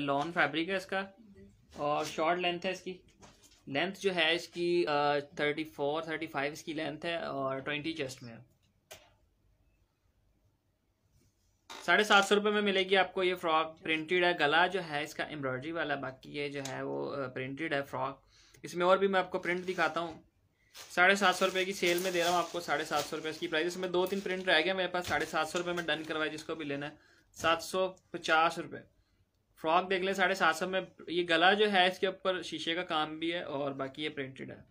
lawn fabric है इसका और शॉर्ट लेंथ है इसकी लेंथ जो है इसकी थर्टी फोर थर्टी फाइव इसकी लेंथ है और ट्वेंटी चेस्ट में है साढ़े सात सौ रुपये में मिलेगी आपको ये फ्रॉक प्रिंटेड है गला जो है इसका एम्ब्रॉयडरी वाला बाकी ये जो है वो प्रिंटेड है फ्रॉक इसमें और भी मैं आपको प्रिंट दिखाता हूँ साढ़े सात सौ रुपये की सेल में दे रहा हूँ आपको साढ़े सात सौ रुपये इसकी प्राइस इसमें दो तीन प्रिंट रह गया मेरे पास साढ़े सात सौ रुपये में डन करवाया जिसको भी लेना है सात सौ पचास रुपये फ्रॉक देख लें साढ़े सात सौ में ये गला जो है इसके ऊपर शीशे का काम भी है और बाकी ये प्रिंटेड है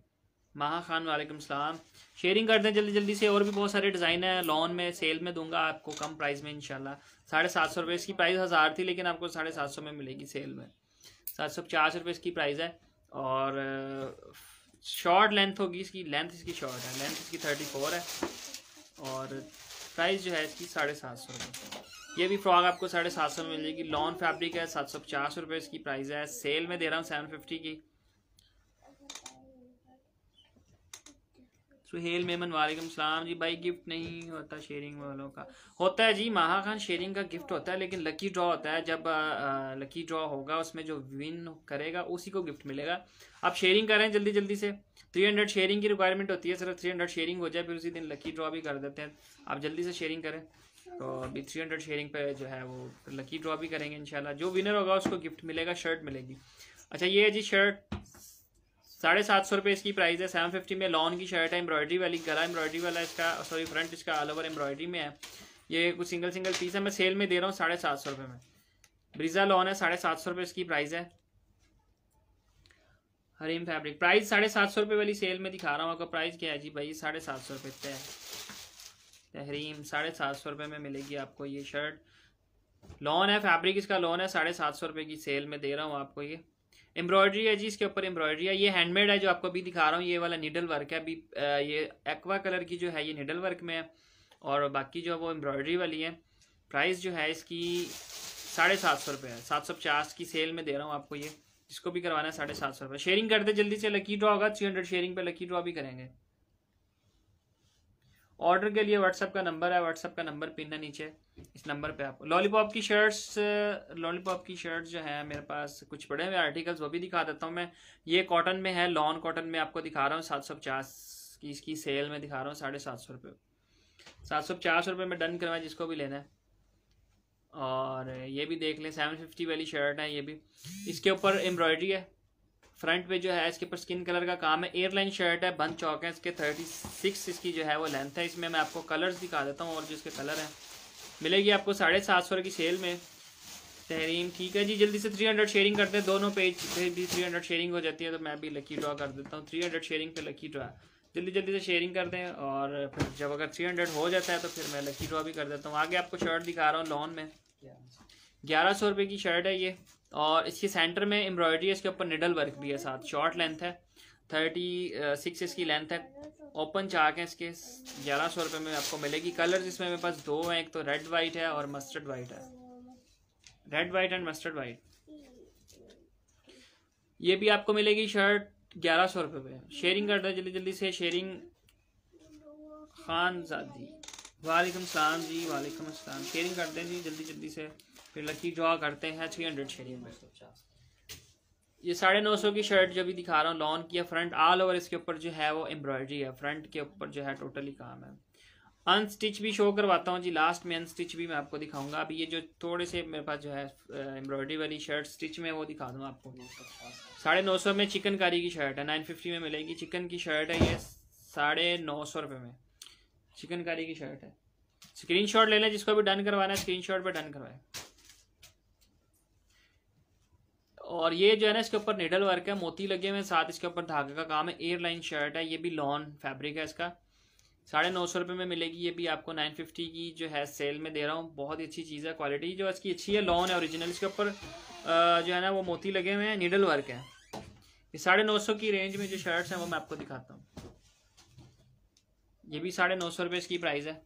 महा खान वालेकुम सलाम शेयरिंग कर दें जल्दी जल्दी से और भी बहुत सारे डिज़ाइन है लॉन में सेल में दूंगा आपको कम प्राइस में इनशाला साढ़े सात सौ रुपये इसकी प्राइस हज़ार थी लेकिन आपको साढ़े सात सौ में मिलेगी सेल में सात सौ पचास रुपये इसकी प्राइस है और शॉर्ट लेंथ होगी इसकी लेंथ इसकी शॉर्ट है लेंथ इसकी थर्टी फोर है और प्राइस जो है इसकी साढ़े सात सौ रुपये ये भी फ्रॉक आपको साढ़े सात सौ में मिल जाएगी लॉन फैब्रिक है सात सौ पचास रुपये इसकी प्राइस है सेल में दे रहा हूँ सेवन फिफ्टी की सुहेल मेमन वालेकुम सलाम जी भाई गिफ्ट नहीं होता शेयरिंग वालों का होता है जी माहा खान शेयरिंग का गिफ्ट होता है लेकिन लकी ड्रॉ होता है जब लकी ड्रॉ होगा उसमें जो विन करेगा उसी को गिफ्ट मिलेगा आप शेयरिंग करें जल्दी जल्दी से 300 शेयरिंग की रिक्वायरमेंट होती है सिर्फ 300 शेयरिंग हो जाए फिर उसी दिन लकी ड्रॉ भी कर देते हैं आप जल्दी से शेयरिंग करें तो अभी थ्री हंड्रेड शेयरिंग पे जो है वो लकी ड्रॉ भी करेंगे इंशाल्लाह जो विनर होगा उसको गिफ्ट मिलेगा शर्ट मिलेगी अच्छा ये है जी शर्ट साढ़े सात सौ रुपये इसकी प्राइस है सेवन फिफ्टी में लॉन की शर्ट है एम्ब्रॉयडरी वाली गला एम्ब्रॉयडरी वाला इसका सॉरी फ्रंट इसका ऑल ओवर एम्ब्रॉयडरी में है ये कुछ सिंगल सिंगल पीस है मैं सेल में दे रहा हूँ साढ़े सात सौ रुपये में ब्रिजा लॉन है साढ़े सात सौ रुपये इसकी प्राइस है हरीम फैब्रिक प्राइस साढ़े सात सौ रुपये वाली सेल में दिखा रहा हूँ आपका प्राइस क्या है जी भाई साढ़े सात सौ रुपये तय है तहरीम साढ़े सात सौ रुपये में मिलेगी आपको ये शर्ट लॉन है फैब्रिक इसका लॉन है साढ़े सात सौ रुपये की सेल में दे रहा हूँ आपको ये एम्ब्रॉयडरी है जी इसके ऊपर एम्ब्रॉयडरी है ये हैंडमेड है जो आपको अभी दिखा रहा हूँ ये वाला निडल वर्क है अभी ये एक्वा कलर की जो है ये निडल वर्क में है और बाकी जो है वो एम्ब्रॉयडरी वाली है प्राइस जो है इसकी साढ़े सात सौ रुपये है सात सौ पचास की सेल में दे रहा हूँ आपको ये जिसको भी करवाना है साढ़े सात सौ रुपये शेयरिंग कर दे जल्दी से लकी ड्रॉ होगा थ्री हंड्रेड शेयरिंग पर लकी ड्रॉ भी करेंगे ऑर्डर के लिए व्हाट्सअप का नंबर है व्हाट्सअप का नंबर पिन है नीचे इस नंबर पे आप लॉलीपॉप की शर्ट्स लॉलीपॉप की शर्ट्स जो है मेरे पास कुछ पड़े हुए आर्टिकल्स वो भी दिखा देता हूँ मैं ये कॉटन में है लॉन कॉटन में आपको दिखा रहा हूँ सात सौ पचास की इसकी सेल में दिखा रहा हूँ साढ़े सात सौ रुपये सात सौ पचास रुपये में डन करवाएं जिसको भी लेना है और ये भी देख लें सेवन फिफ्टी वाली शर्ट है ये भी इसके ऊपर एम्ब्रॉयडरी है फ्रंट पे जो है इसके ऊपर स्किन कलर का काम है एयरलाइन शर्ट है बंद चौक है इसके थर्टी सिक्स इसकी जो है वो लेंथ है इसमें मैं आपको कलर्स दिखा देता हूँ और जो इसके कलर हैं मिलेगी आपको साढ़े सात सौ की सेल में तहरीन ठीक है जी जल्दी से थ्री हंड्रेड शेयरिंग करते हैं दोनों पेज पे भी थ्री हंड्रेड शेयरिंग हो जाती है तो मैं भी लकी ड्रा कर देता हूँ थ्री हंड्रेड शेयरिंग पे लकी ड्रा जल्दी जल्दी से शेयरिंग कर दें और फिर जब अगर थ्री हंड्रेड हो जाता है तो फिर मैं लकी ड्रा भी कर देता हूँ आगे आपको शर्ट दिखा रहा हूँ लॉन में ग्यारह सौ रुपये की शर्ट है ये और इसके सेंटर में एम्ब्रॉयडरी है इसके ऊपर निडल वर्क भी है साथ शॉर्ट लेंथ है थर्टी सिक्स uh, इसकी लेंथ है ओपन चाक है इसके ग्यारह सौ रुपये में आपको मिलेगी कलर इसमें मेरे पास दो हैं एक तो रेड वाइट है और मस्टर्ड वाइट है red white and mustard white ये भी आपको मिलेगी शर्ट ग्यारह सौ रुपये में शेयरिंग कर दो जल्दी जल्दी से शेयरिंग खान जादी वालेकुम सलाम जी वालेकुम अस्सलाम शेयरिंग कर दें जी जल्दी जल्दी से फिर लकी ड्रॉ करते हैं थ्री हंड्रेड शेडिंग ये साढ़े नौ सौ की शर्ट जो भी दिखा रहा हूँ लॉन की है फ्रंट ऑल ओवर इसके ऊपर जो है वो एम्ब्रॉयडरी है फ्रंट के ऊपर जो है टोटली काम है अनस्टिच भी शो करवाता हूँ जी लास्ट में अनस्टिच भी मैं आपको दिखाऊंगा अभी ये जो थोड़े से मेरे पास जो है एम्ब्रॉयडरी वाली शर्ट स्टिच में वो दिखा दूँ आपको साढ़े नौ सौ में चिकनकारी की शर्ट है नाइन फिफ्टी में मिलेगी चिकन की शर्ट है ये साढ़े नौ सौ रुपये में चिकनकारी की शर्ट है शॉट ले लें जिसको भी डन करवाना है शॉट पर डन करवाएं और ये जो है ना इसके ऊपर नेडल वर्क है मोती लगे हुए हैं साथ इसके ऊपर धागे का काम है एयरलाइन शर्ट है ये भी लॉन फैब्रिक है इसका साढ़े नौ सौ रुपये में मिलेगी ये भी आपको नाइन फिफ्टी की जो है सेल में दे रहा हूँ बहुत ही अच्छी चीज़ है क्वालिटी जो इसकी अच्छी है लॉन है ओरिजिनल इसके ऊपर जो है ना वो मोती लगे हुए हैं नीडल वर्क है ये साढ़े नौ सौ की रेंज में जो शर्ट्स हैं वो मैं आपको दिखाता हूँ ये भी साढ़े नौ सौ रुपये इसकी प्राइस है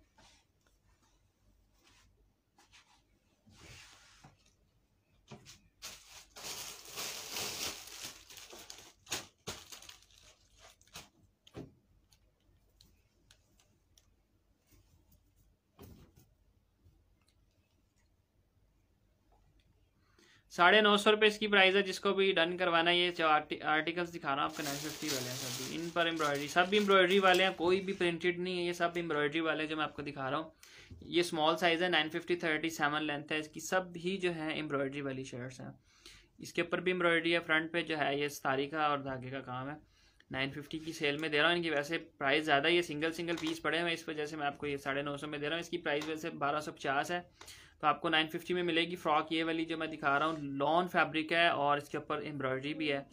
साढ़े नौ सौ रुपये इसकी प्राइस है जिसको भी डन करवाना है ये आर्टि, आर्टिकल्स दिखा रहा हूँ आपको नाइन फिफ्टी वाले हैं सभी इन पर एम्ब्रॉयडरी सब एम्ब्रॉयडरी वाले हैं कोई भी प्रिंटेड नहीं है ये सब एम्ब्रॉयडरी वाले जो मैं आपको दिखा रहा हूँ ये स्मॉल साइज़ है nine fifty thirty seven length है इसकी सब ही जो है एम्ब्रॉयडरी वाली शर्ट्स हैं इसके ऊपर भी एम्ब्रॉयडरी है फ्रंट पे जो है ये सारी का और धागे का काम है नाइन फिफ्टी की सेल में दे रहा हूँ इनकी वैसे प्राइस ज़्यादा ये सिंगल सिंगल पीस पड़े हैं इस वजह से मैं आपको ये साढ़े नौ सौ में दे रहा हूँ इसकी प्राइस वैसे बारह सौ पचास है तो आपको 950 में मिलेगी फ्रॉक ये वाली जो मैं दिखा रहा हूँ लॉन फैब्रिक है और इसके ऊपर एम्ब्रॉयडरी भी है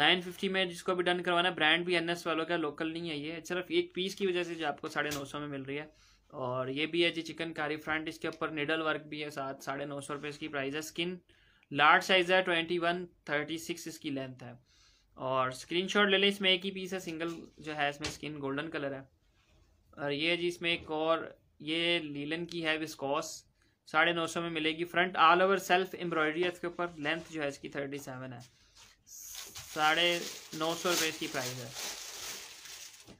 950 में जिसको भी डन करवाना है ब्रांड भी एन वालों का लोकल नहीं है ये सिर्फ एक पीस की वजह से जो आपको साढ़े नौ सौ में मिल रही है और ये भी है जी चिकन कारी फ्रंट इसके ऊपर निडल वर्क भी है साथ साढ़े नौ सौ रुपये इसकी प्राइस है स्किन लार्ज साइज़ है ट्वेंटी वन थर्टी सिक्स इसकी लेंथ है और शॉट ले लें इसमें एक ही पीस है सिंगल जो है इसमें स्किन गोल्डन कलर है और ये जी इसमें एक और ये लीलन की है विस्कॉस साढ़े नौ सौ में मिलेगी front all over self embroidery है इसके ऊपर लेंथ जो है इसकी थर्टी सेवन है साढ़े नौ सौ रुपये इसकी प्राइस है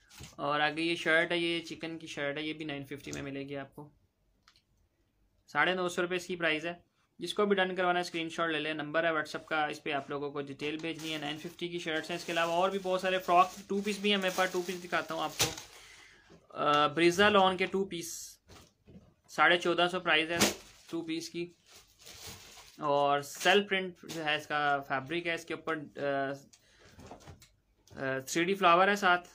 और आगे ये शर्ट है ये चिकन की शर्ट है ये भी नाइन फिफ्टी में मिलेगी आपको साढ़े नौ सौ रुपये इसकी प्राइस है जिसको भी डन करवाना है स्क्रीन शॉट ले लें नंबर है व्हाट्सअप का इस पर आप लोगों को डिटेल भेजनी है नाइन फिफ्टी की शर्ट्स हैं इसके अलावा और भी बहुत सारे फ्रॉक टू पीस भी हैं मेरे पास टू पीस दिखाता हूँ आपको ब्रिजा लॉन के टू पीस साढ़े चौदह सौ प्राइस है टू पीस की और सेल प्रिंट जो है इसका फैब्रिक है इसके ऊपर थ्री डी फ्लावर है साथ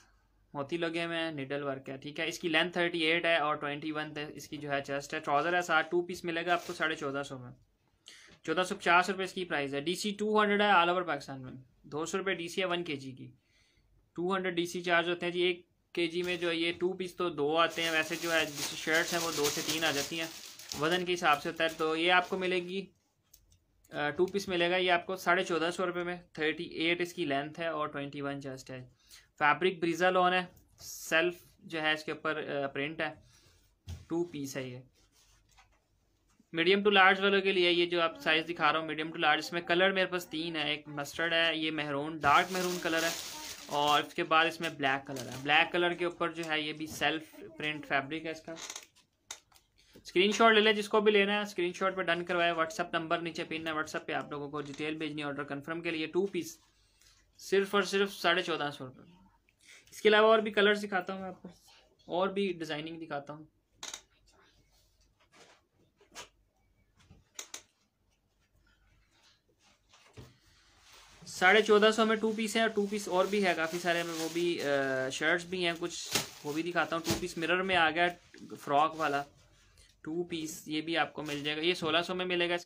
मोती लगे हुए हैं निडल वर्क है ठीक है इसकी लेंथ थर्टी एट है और ट्वेंटी वन है इसकी जो है चेस्ट है ट्राउज़र है साथ टू पीस मिलेगा आपको साढ़े चौदह सौ में चौदह सौ पचास रुपये इसकी प्राइस है डीसी टू हंड्रेड है ऑल ओवर पाकिस्तान में दो सौ रुपये डी है वन के जी की two hundred D C charge होते हैं जी एक के जी में जो ये टू पीस तो दो आते हैं वैसे जो है शर्ट्स हैं वो दो से तीन आ जाती हैं वज़न के हिसाब से होता है तो ये आपको मिलेगी टू पीस मिलेगा ये आपको साढ़े चौदह सौ रुपये में थर्टी एट इसकी लेंथ है और ट्वेंटी वन चेस्ट है फैब्रिक ब्रिजा लॉन है सेल्फ जो है इसके ऊपर प्रिंट है टू पीस है ये मीडियम टू लार्ज वालों के लिए ये जो आप साइज़ दिखा रहा हूँ मीडियम टू लार्ज इसमें कलर मेरे पास तीन है एक मस्टर्ड है ये मेहरून डार्क मेहरून कलर है और उसके बाद इसमें ब्लैक कलर है ब्लैक कलर के ऊपर जो है ये भी सेल्फ प्रिंट फैब्रिक है इसका स्क्रीनशॉट ले ले जिसको भी लेना है स्क्रीनशॉट पे डन करवाए व्हाट्सअप नंबर नीचे पिन है व्हाट्सअप पे आप लोगों को डिटेल भेजनी ऑर्डर कंफर्म के लिए टू पीस सिर्फ और सिर्फ साढ़े चौदह सौ रुपये इसके अलावा और भी कलर्स दिखाता हूँ मैं आपको और भी डिज़ाइनिंग दिखाता हूँ साढ़े चौदह सौ में टू पीस है और टू पीस और भी है काफ़ी सारे में वो भी शर्ट्स भी हैं कुछ वो भी दिखाता हूँ टू पीस मिरर में आ गया फ्रॉक वाला टू पीस ये भी आपको मिल जाएगा ये सोलह सौ में मिलेगा